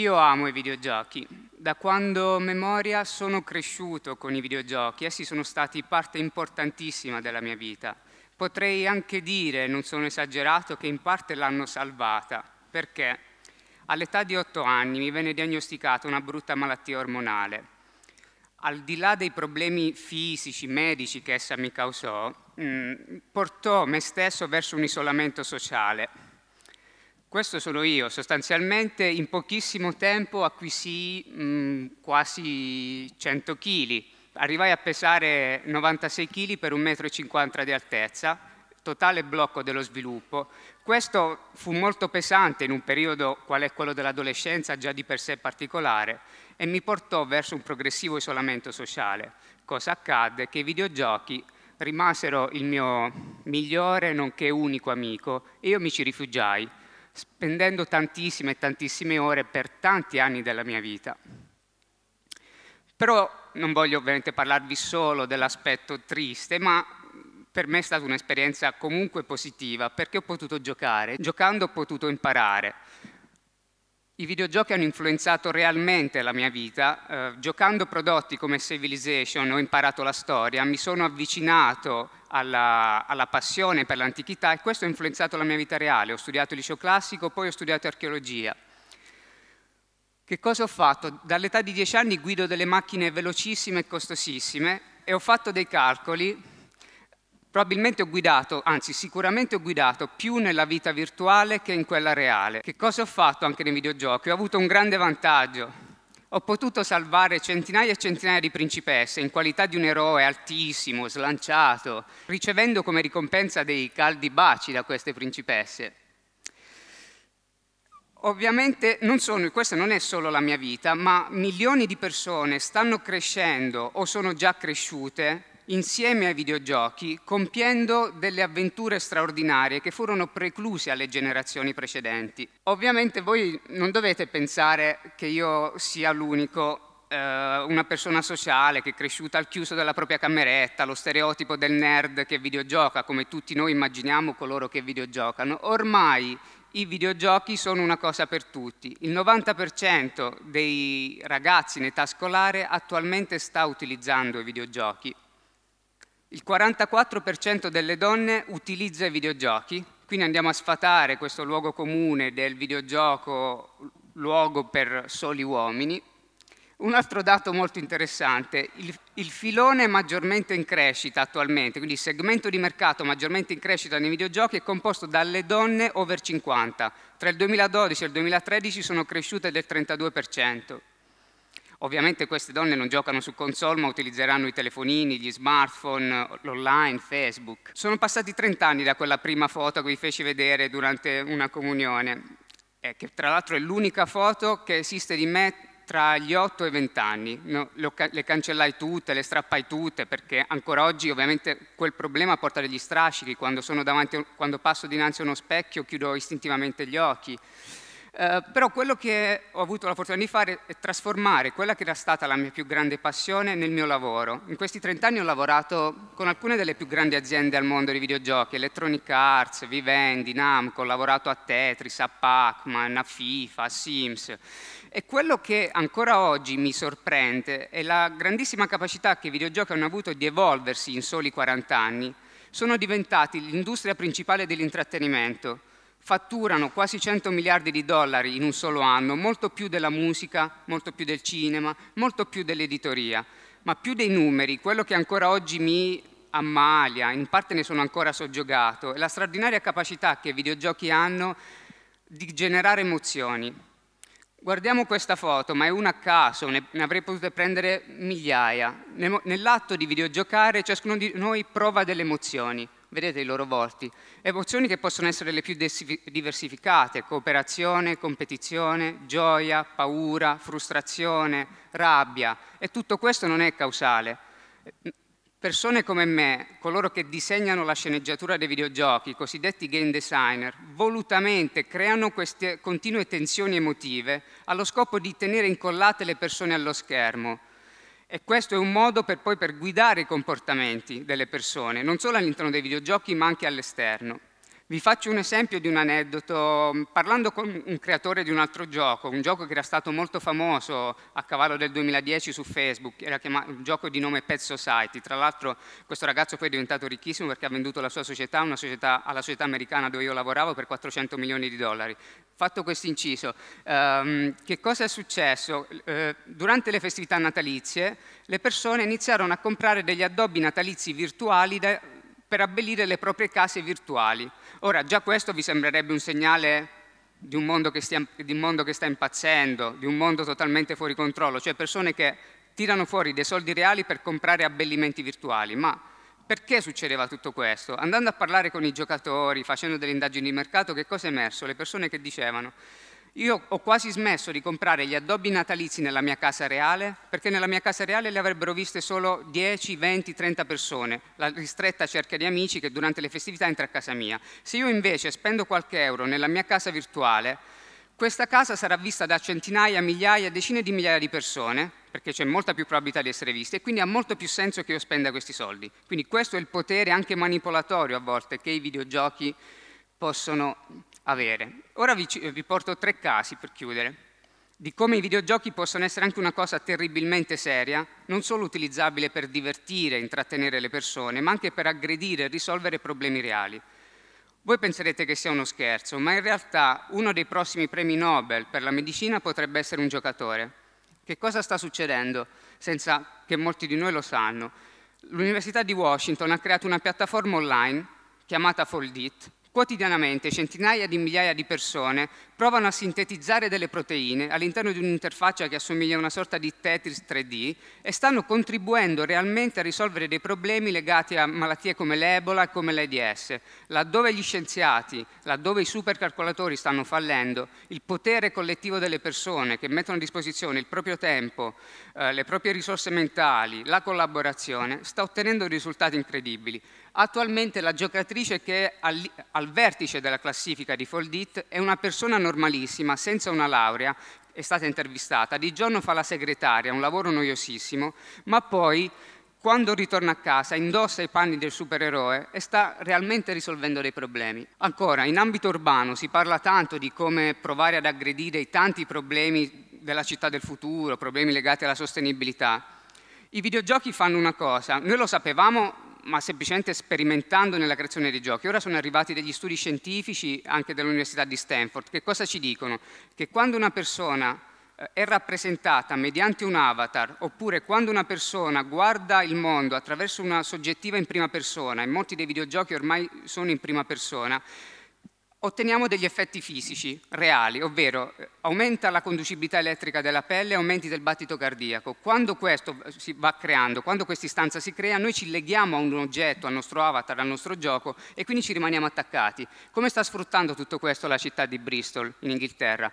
Io amo i videogiochi. Da quando memoria sono cresciuto con i videogiochi, essi sono stati parte importantissima della mia vita. Potrei anche dire, non sono esagerato, che in parte l'hanno salvata. Perché? All'età di otto anni mi venne diagnosticata una brutta malattia ormonale. Al di là dei problemi fisici, medici che essa mi causò, mh, mm, portò me stesso verso un isolamento sociale questo sono io, sostanzialmente in pochissimo tempo acquisì mh, quasi 100 kg, arrivai a pesare 96 kg per 1,50 m di altezza, totale blocco dello sviluppo. Questo fu molto pesante in un periodo qual è quello dell'adolescenza già di per sé particolare e mi portò verso un progressivo isolamento sociale. Cosa accadde? Che i videogiochi rimasero il mio migliore nonché unico amico e io mi ci rifugiai spendendo tantissime e tantissime ore per tanti anni della mia vita. Però non voglio ovviamente parlarvi solo dell'aspetto triste, ma per me è stata un'esperienza comunque positiva perché ho potuto giocare, giocando ho potuto imparare, i videogiochi hanno influenzato realmente la mia vita. Eh, giocando prodotti come Civilization ho imparato la storia, mi sono avvicinato alla, alla passione per l'antichità e questo ha influenzato la mia vita reale. Ho studiato liceo classico, poi ho studiato archeologia. Che cosa ho fatto? Dall'età di 10 anni guido delle macchine velocissime e costosissime e ho fatto dei calcoli Probabilmente ho guidato, anzi sicuramente ho guidato più nella vita virtuale che in quella reale. Che cosa ho fatto anche nei videogiochi? Ho avuto un grande vantaggio. Ho potuto salvare centinaia e centinaia di principesse in qualità di un eroe altissimo, slanciato, ricevendo come ricompensa dei caldi baci da queste principesse. Ovviamente non sono, questa non è solo la mia vita, ma milioni di persone stanno crescendo o sono già cresciute insieme ai videogiochi, compiendo delle avventure straordinarie che furono precluse alle generazioni precedenti. Ovviamente voi non dovete pensare che io sia l'unico, eh, una persona sociale che è cresciuta al chiuso della propria cameretta, lo stereotipo del nerd che videogioca, come tutti noi immaginiamo coloro che videogiocano. Ormai i videogiochi sono una cosa per tutti. Il 90% dei ragazzi in età scolare attualmente sta utilizzando i videogiochi. Il 44% delle donne utilizza i videogiochi, quindi andiamo a sfatare questo luogo comune del videogioco luogo per soli uomini. Un altro dato molto interessante, il, il filone maggiormente in crescita attualmente, quindi il segmento di mercato maggiormente in crescita nei videogiochi è composto dalle donne over 50. Tra il 2012 e il 2013 sono cresciute del 32%. Ovviamente queste donne non giocano su console ma utilizzeranno i telefonini, gli smartphone, l'online, Facebook. Sono passati 30 anni da quella prima foto che vi feci vedere durante una comunione, eh, che tra l'altro è l'unica foto che esiste di me tra gli 8 e i 20 anni. No, le cancellai tutte, le strappai tutte, perché ancora oggi ovviamente quel problema porta degli strascichi. Quando, davanti, quando passo dinanzi a uno specchio chiudo istintivamente gli occhi. Eh, però quello che ho avuto la fortuna di fare è trasformare quella che era stata la mia più grande passione nel mio lavoro. In questi 30 anni ho lavorato con alcune delle più grandi aziende al mondo dei videogiochi, Electronic Arts, Vivendi, Namco, ho lavorato a Tetris, a Pac-Man, a FIFA, a Sims. E quello che ancora oggi mi sorprende è la grandissima capacità che i videogiochi hanno avuto di evolversi in soli 40 anni. Sono diventati l'industria principale dell'intrattenimento fatturano quasi 100 miliardi di dollari in un solo anno, molto più della musica, molto più del cinema, molto più dell'editoria, ma più dei numeri, quello che ancora oggi mi ammalia, in parte ne sono ancora soggiogato, è la straordinaria capacità che i videogiochi hanno di generare emozioni. Guardiamo questa foto, ma è una a caso, ne, avrei potuto prendere migliaia. Nell'atto di videogiocare ciascuno di noi prova delle emozioni vedete i loro volti, emozioni che possono essere le più diversificate, cooperazione, competizione, gioia, paura, frustrazione, rabbia, e tutto questo non è causale. Persone come me, coloro che disegnano la sceneggiatura dei videogiochi, i cosiddetti game designer, volutamente creano queste continue tensioni emotive allo scopo di tenere incollate le persone allo schermo, e questo è un modo per poi per guidare i comportamenti delle persone, non solo all'interno dei videogiochi ma anche all'esterno. Vi faccio un esempio di un aneddoto. Mm, parlando con un creatore di un altro gioco, un gioco che era stato molto famoso a cavallo del 2010 su Facebook, era un gioco di nome Pet Society. Tra l'altro questo ragazzo poi è diventato ricchissimo perché ha venduto la sua società, società alla società americana dove io lavoravo per 400 milioni di dollari. Fatto questo inciso, ehm, che cosa è successo? Eh, durante le festività natalizie le persone iniziarono a comprare degli addobbi natalizi virtuali da, per abbellire le proprie case virtuali. Ora, già questo vi sembrerebbe un segnale di un, mondo che stia, di un mondo che sta impazzendo, di un mondo totalmente fuori controllo, cioè persone che tirano fuori dei soldi reali per comprare abbellimenti virtuali. Ma perché succedeva tutto questo? Andando a parlare con i giocatori, facendo delle indagini di mercato, che cosa è emerso? Le persone che dicevano io ho quasi smesso di comprare gli addobbi natalizi nella mia casa reale, perché nella mia casa reale le avrebbero viste solo 10, 20, 30 persone, la ristretta cerchia di amici che durante le festività entra a casa mia. Se io invece spendo qualche euro nella mia casa virtuale, questa casa sarà vista da centinaia, migliaia, decine di migliaia di persone, perché c'è molta più probabilità di essere vista e quindi ha molto più senso che io spenda questi soldi. Quindi questo è il potere anche manipolatorio a volte che i videogiochi possono avere. Ora vi, vi porto tre casi per chiudere di come i videogiochi possono essere anche una cosa terribilmente seria, non solo utilizzabile per divertire e intrattenere le persone, ma anche per aggredire e risolvere problemi reali. Voi penserete che sia uno scherzo, ma in realtà uno dei prossimi premi Nobel per la medicina potrebbe essere un giocatore. Che cosa sta succedendo senza che molti di noi lo sanno? L'Università di Washington ha creato una piattaforma online chiamata Foldit, Quotidianamente centinaia di migliaia di persone provano a sintetizzare delle proteine all'interno di un'interfaccia che assomiglia a una sorta di Tetris 3D e stanno contribuendo realmente a risolvere dei problemi legati a malattie come l'Ebola e come l'AIDS. Laddove gli scienziati, laddove i supercalcolatori stanno fallendo, il potere collettivo delle persone che mettono a disposizione il proprio tempo, eh, le proprie risorse mentali, la collaborazione, sta ottenendo risultati incredibili. Attualmente la giocatrice che è al, al vertice della classifica di Foldit è una persona normale normalissima, senza una laurea, è stata intervistata, di giorno fa la segretaria, un lavoro noiosissimo, ma poi quando ritorna a casa indossa i panni del supereroe e sta realmente risolvendo dei problemi. Ancora, in ambito urbano si parla tanto di come provare ad aggredire i tanti problemi della città del futuro, problemi legati alla sostenibilità. I videogiochi fanno una cosa, noi lo sapevamo ma semplicemente sperimentando nella creazione dei giochi. Ora sono arrivati degli studi scientifici anche dall'Università di Stanford che cosa ci dicono? Che quando una persona eh, è rappresentata mediante un avatar, oppure quando una persona guarda il mondo attraverso una soggettiva in prima persona, e molti dei videogiochi ormai sono in prima persona, otteniamo degli effetti fisici reali, ovvero eh, aumenta la conducibilità elettrica della pelle, aumenti del battito cardiaco. Quando questo eh, si va creando, quando questa istanza si crea, noi ci leghiamo a un oggetto, al nostro avatar, al nostro gioco e quindi ci rimaniamo attaccati. Come sta sfruttando tutto questo la città di Bristol in Inghilterra?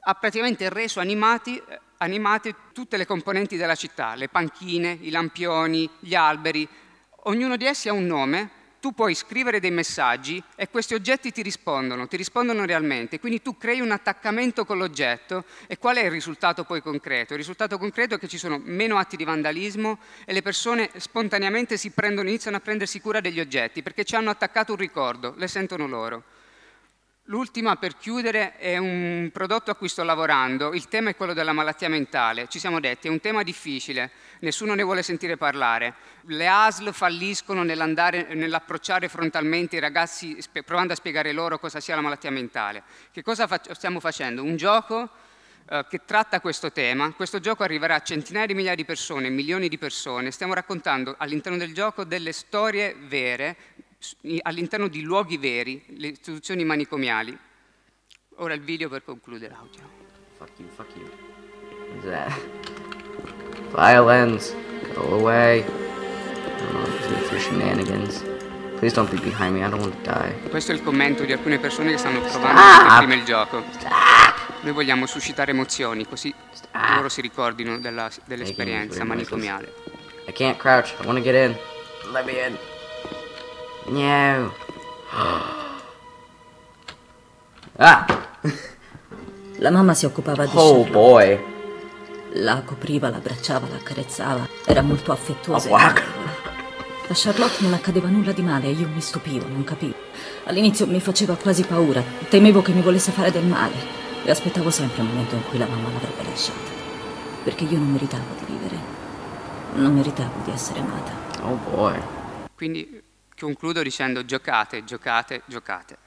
Ha praticamente reso animati, eh, animate tutte le componenti della città, le panchine, i lampioni, gli alberi. Ognuno di essi ha un nome tu puoi scrivere dei messaggi e questi oggetti ti rispondono, ti rispondono realmente, quindi tu crei un attaccamento con l'oggetto e qual è il risultato poi concreto? Il risultato concreto è che ci sono meno atti di vandalismo e le persone spontaneamente prendono, iniziano a prendersi cura degli oggetti perché ci hanno attaccato un ricordo, le sentono loro. L'ultima per chiudere è un prodotto a cui sto lavorando, il tema è quello della malattia mentale, ci siamo detti, è un tema difficile, nessuno ne vuole sentire parlare, le ASL falliscono nell'approcciare frontalmente i ragazzi provando a spiegare loro cosa sia la malattia mentale. Che cosa fac stiamo facendo? Un gioco eh, che tratta questo tema, questo gioco arriverà a centinaia di migliaia di persone, milioni di persone, stiamo raccontando all'interno del gioco delle storie vere all'interno di luoghi veri, le istituzioni manicomiali. Ora il video per concludere l'audio. Fuck you, fuck you. Violence, go away. shenanigans. Please don't be behind me, I don't want to die. Questo è il commento di alcune persone che stanno provando a prima il gioco. Noi vogliamo suscitare emozioni, così loro si ricordino dell'esperienza manicomiale. I can't crouch, I want to get in. Let me in. No. ah! La mamma si occupava di Oh Charlotte. boy! La copriva, la abbracciava, la accarezzava. Era molto affettuosa. Oh, a Charlotte non accadeva nulla di male e io mi stupivo, non capivo. All'inizio mi faceva quasi paura, temevo che mi volesse fare del male e aspettavo sempre il momento in cui la mamma l'avrebbe lasciata. Perché io non meritavo di vivere, non meritavo di essere amata. Oh boy. Quindi Concludo dicendo giocate, giocate, giocate.